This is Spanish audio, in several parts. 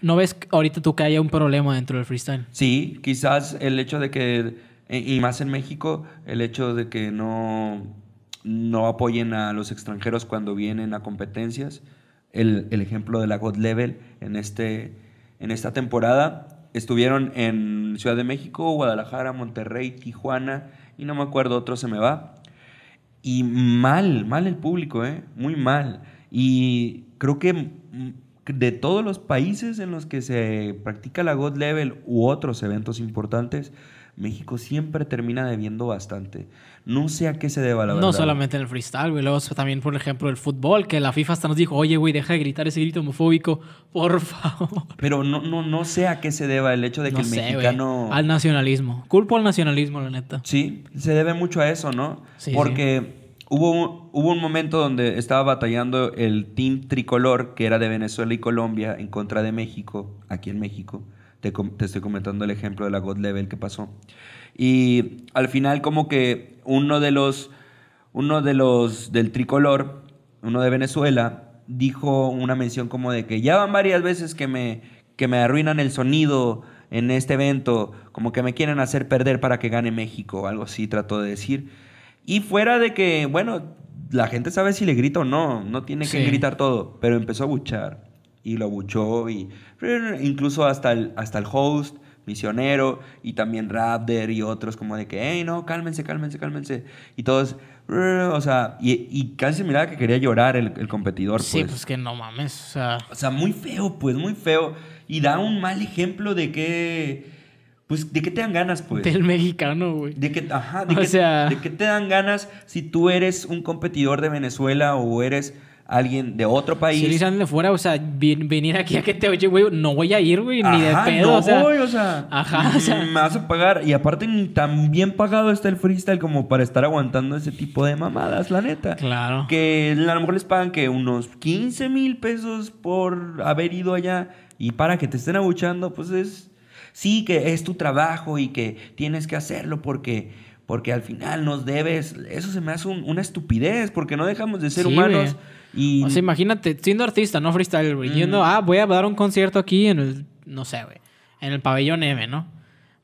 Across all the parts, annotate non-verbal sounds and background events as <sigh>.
¿No ves ahorita tú que haya un problema dentro del freestyle? Sí, quizás el hecho de que, e, y más en México, el hecho de que no, no apoyen a los extranjeros cuando vienen a competencias. El, ejemplo de la God Level en, este, en esta temporada estuvieron en Ciudad de México, Guadalajara, Monterrey, Tijuana y no me acuerdo, otro se me va. Y mal, mal el público, ¿eh? muy mal. Y creo que mm, de todos los países en los que se practica la God Level u otros eventos importantes, México siempre termina debiendo bastante. No sé a qué se deba la verdad. No solamente en el freestyle, güey. Luego también, por ejemplo, el fútbol, que la FIFA hasta nos dijo, oye, güey, deja de gritar ese grito homofóbico, por favor. Pero no, no, no sé a qué se deba el hecho de que el mexicano. Al nacionalismo. Culpo al nacionalismo, la neta. Sí, se debe mucho a eso, ¿no? Porque. Hubo, un momento donde estaba batallando el team tricolor, que era de Venezuela y Colombia, en contra de México, aquí en México. Te, estoy comentando el ejemplo de la God Level que pasó. Y al final como que uno de los, uno de los del tricolor, uno de Venezuela, dijo una mención como de que ya van varias veces que me, que me arruinan el sonido en este evento, como que me quieren hacer perder para que gane México, algo así trató de decir. Y fuera de que, bueno, la gente sabe si le grita o no, no tiene que gritar todo, pero empezó a buchar y lo buchó y incluso hasta el, hasta el host, misionero y también Raptor y otros como de que, hey, no, cálmense, cálmense, cálmense. Y todos, o sea, y, casi casi miraba que quería llorar el, el competidor. Sí, pues. pues. que no mames, o sea. O sea, muy feo, pues, muy feo. Y da un mal ejemplo de que pues, ¿de qué te dan ganas, pues? Del mexicano, güey. De que, ajá, de qué te dan ganas si tú eres un competidor de Venezuela o eres alguien de otro país. Si están de fuera, o sea, venir aquí a que te oye, güey, no voy a ir, güey, ni de pedo. No o sea, voy, o sea. Ajá, o sea. Me vas a pagar. Y aparte, tan bien pagado está el freestyle como para estar aguantando ese tipo de mamadas, la neta. Claro. Que a lo mejor les pagan que unos 15 mil pesos por haber ido allá. Y para que te estén abuchando, pues es sí que es tu trabajo y que tienes que hacerlo porque, porque al final nos debes. Eso se me hace una estupidez porque no dejamos de ser humanos. Y... O sea, imagínate, siendo artista, no freestyle, diciendo... ah, voy a dar un concierto aquí en el, no sé, güey, en el pabellón M, ¿no?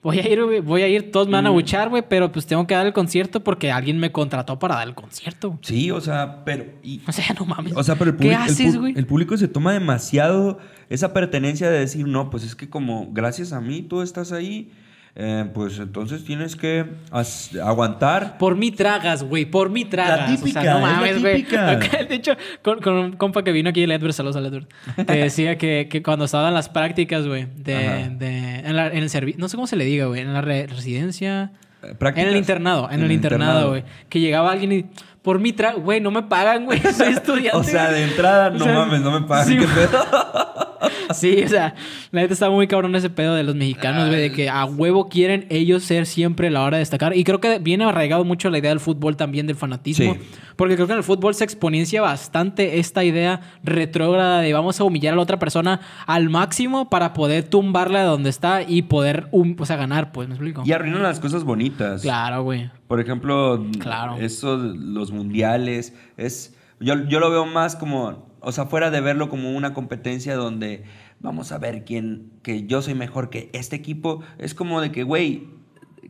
voy a ir, güey. voy a ir, todos me van a buchar, güey, pero pues tengo que dar el concierto porque alguien me contrató para dar el concierto. Sí, o sea, pero... <laughs> o sea, no mames. O sea, pero el público, el, el público se toma demasiado esa pertenencia de decir, no, pues es que como gracias a mí tú estás ahí, eh, pues entonces tienes que aguantar. Por mí tragas, güey, por mí tragas. no mames, güey. <laughs> De hecho, con, un compa que vino aquí, el Edward, saludos al Edward, te decía que, que cuando en las prácticas, güey, de, de, en, el servicio, no sé cómo se le diga, güey, en la residencia. Eh, en el internado, en, el, internado, güey. Que llegaba alguien y. Por mi tragas, Güey, no me pagan, güey. <laughs> Soy <laughs> estudiante. o sea, de entrada, no mames, no me pagan. ¿Qué pedo? <laughs> sí, o sea, la gente está muy cabrón ese pedo de los mexicanos, güey, de que a huevo quieren ellos ser siempre la hora de destacar. Y creo que viene arraigado mucho la idea del fútbol también, del fanatismo. Porque creo que en el fútbol se exponencia bastante esta idea retrógrada de vamos a humillar a la otra persona al máximo para poder tumbarla de donde está y poder, o sea, ganar, pues, ¿me explico? Y arruinan las cosas bonitas. Claro, güey. Por ejemplo, claro. eso, los mundiales, es yo, lo veo más como, o sea, fuera de verlo como una competencia donde vamos a ver quién, que yo soy mejor que este equipo, es como de que, güey,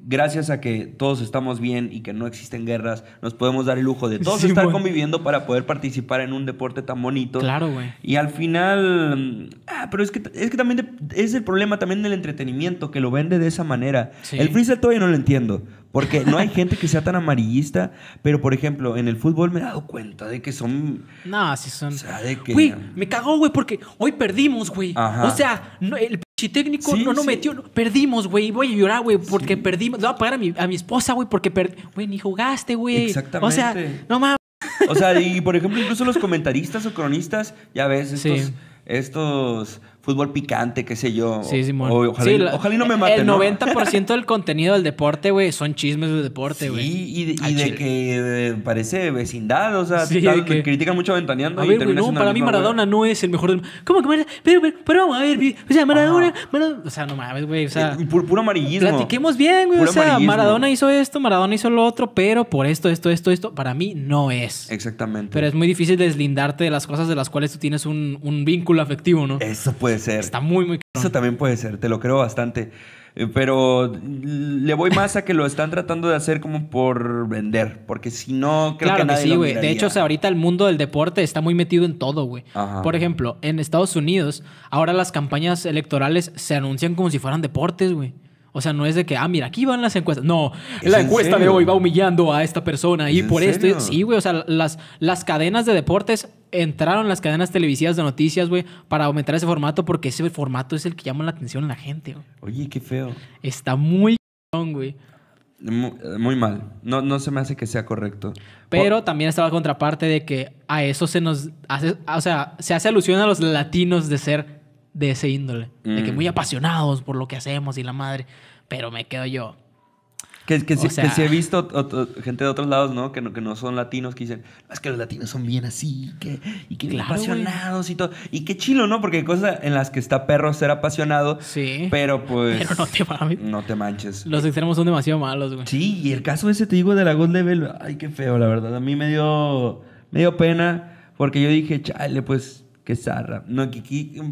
gracias a que todos estamos bien y que no existen guerras, nos podemos dar el lujo de todos estar conviviendo para poder participar en un deporte tan bonito. Claro, güey. Y al final, mm, ah, pero es que, es que también es el problema también del entretenimiento, que lo vende de esa manera. El freestyle todavía no lo entiendo. Porque no hay gente que sea tan amarillista, pero por ejemplo, en el fútbol me he dado cuenta de que son. No, si son. O sea, de que. Güey, me cagó, güey, porque hoy perdimos, güey. O sea, el pinche técnico no, nos metió. perdimos, güey. Voy a llorar, güey, porque perdimos. Le voy a pagar a mi, esposa, güey, porque Güey, ni jugaste, güey. Exactamente. O sea, no mames. O sea, y por ejemplo, incluso los comentaristas o cronistas, ya ves, estos. estos fútbol picante, qué sé yo. Sí, ojalá, sí, ojalá, no me maten. El 90% del contenido del deporte, güey, son chismes del deporte, güey. Sí, y de, y de que eh, parece vecindad, o sea, que... critican mucho ventaneando. a y no, para mí Maradona no es el mejor ¿Cómo que Maradona? Pero, pero, vamos a ver, o sea, Maradona, o sea, no mames, güey, o sea, eh, puro, amarillismo. Platiquemos bien, güey, o sea, Maradona hizo esto, Maradona hizo lo otro, pero por esto, esto, esto, esto, para mí no es. Exactamente. Pero es muy difícil deslindarte de las cosas de las cuales tú tienes un, un vínculo afectivo, ¿no? Eso puede ser. Está muy, muy Eso también puede ser, te lo creo bastante. Eh, pero le voy más a que lo están tratando de hacer como por vender, porque si no, creo claro que, nadie que sí, güey. De hecho, ahorita el mundo del deporte está muy metido en todo, güey. Por ejemplo, en Estados Unidos, ahora las campañas electorales se anuncian como si fueran deportes, güey. O sea, no es de que, ah, mira, aquí van las encuestas. No, la encuesta de hoy va humillando a esta persona y por esto. Sí, güey, o sea, las, las cadenas de deportes entraron las cadenas televisivas de noticias, güey, para aumentar ese formato porque ese formato es el que llama la atención a la gente, Oye, qué feo. Está muy güey. Muy, mal. No, no se me hace que sea correcto. Pero también estaba la contraparte de que a eso se nos hace, o sea, se hace alusión a los latinos de ser de ese índole, de que mm. muy apasionados por lo que hacemos y la madre. Pero me quedo yo. Que, que, si, he visto gente de otros lados, ¿no? Que, ¿no? que no son latinos, que dicen, es que los latinos son bien así, que, y que apasionados y todo. Y qué chilo, ¿no? Porque hay cosas en las que está perro ser apasionado. Sí. Pero pues. Pero no te No te manches. Los extremos son demasiado malos, güey. Sí, y el caso ese, te digo, de la God Level, ay, qué feo, la verdad. A mí me dio, me dio pena porque yo dije, chale, pues, qué zarra. No, que,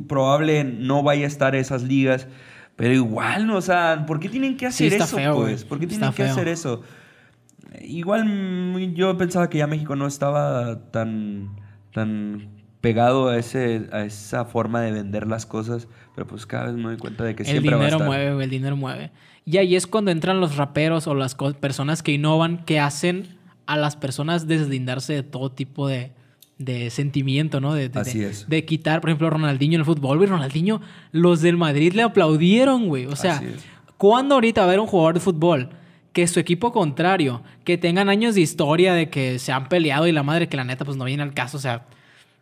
probable no vaya a estar esas ligas. Pero igual, o sea, ¿por qué tienen que hacer eso? pues? ¿Por qué tienen que hacer eso? Igual mm, yo pensaba que ya México no estaba tan, tan pegado a, ese, a esa forma de vender las cosas, pero pues cada vez me doy cuenta de que el siempre va a mueve, el dinero mueve. Y ahí es cuando entran los raperos o las personas que innovan, que hacen a las personas deslindarse de todo tipo de, de sentimiento, ¿no? De, de, quitar, por ejemplo, Ronaldinho en el fútbol, güey. Ronaldinho, los del Madrid le aplaudieron, güey. O sea, ¿cuándo ahorita va a haber un jugador de fútbol que su equipo contrario, que tengan años de historia de que se han peleado y la madre que la neta, pues no viene al caso, o sea.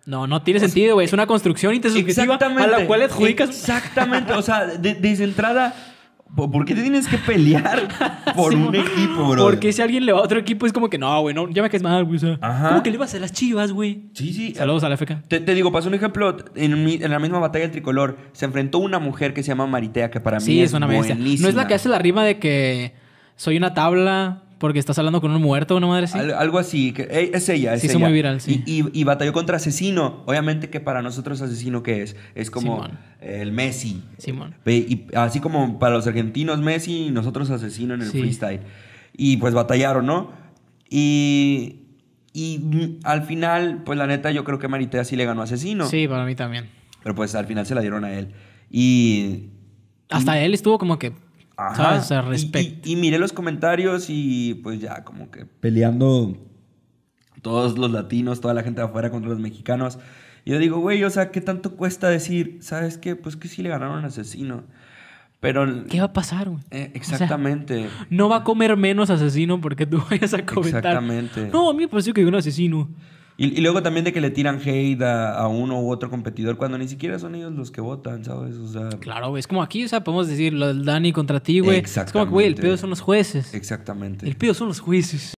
No, no tiene sentido, güey. Es una construcción intersubjetiva a la cual adjudicas. Exactamente. o sea, desde entrada ¿Por qué te tienes que pelear <laughs> por un equipo, bro? Porque si alguien le va a otro equipo es como que no, güey, no, ya me caes mal, güey. que le vas a las chivas, güey. Sí, sí. Saludos a la FK. Te, digo, paso un ejemplo. En, la misma batalla del tricolor se enfrentó una mujer que se llama Maritea, que para mí es, una buenísima. No es la que hace la rima de que soy una tabla, porque estás hablando con un muerto, una madre así. algo así, que, es ella, es sí, ella. muy viral, sí. Y, y, batalló contra asesino, obviamente que para nosotros asesino qué es, es como el Messi. Simón. Y así como para los argentinos Messi, nosotros asesino en el freestyle. Y pues batallaron, ¿no? Y y al final, pues la neta, yo creo que Maritea sí le ganó Asesino. Sí, para mí también. Pero pues al final se la dieron a él. Y. Hasta él estuvo como que. Ajá. Y, miré los comentarios y pues ya, como que peleando todos los latinos, toda la gente de afuera contra los mexicanos. Y yo digo, güey, o sea, ¿qué tanto cuesta decir, ¿sabes qué? Pues que sí le ganaron a un asesino. Pero. ¿Qué va a pasar, güey? Eh, exactamente. no va a comer menos asesino porque tú <laughs> vayas a comentar. Exactamente. No, a mí me parece que hay un asesino. Y, luego también de que le tiran hate a, uno u otro competidor cuando ni siquiera son ellos los que votan, ¿sabes? O sea, claro, güey. Es como aquí, o sea, podemos decir, lo del Dani contra ti, güey. Exactamente. Es como que, güey, el pedo son los jueces. Exactamente. El pedo son los jueces.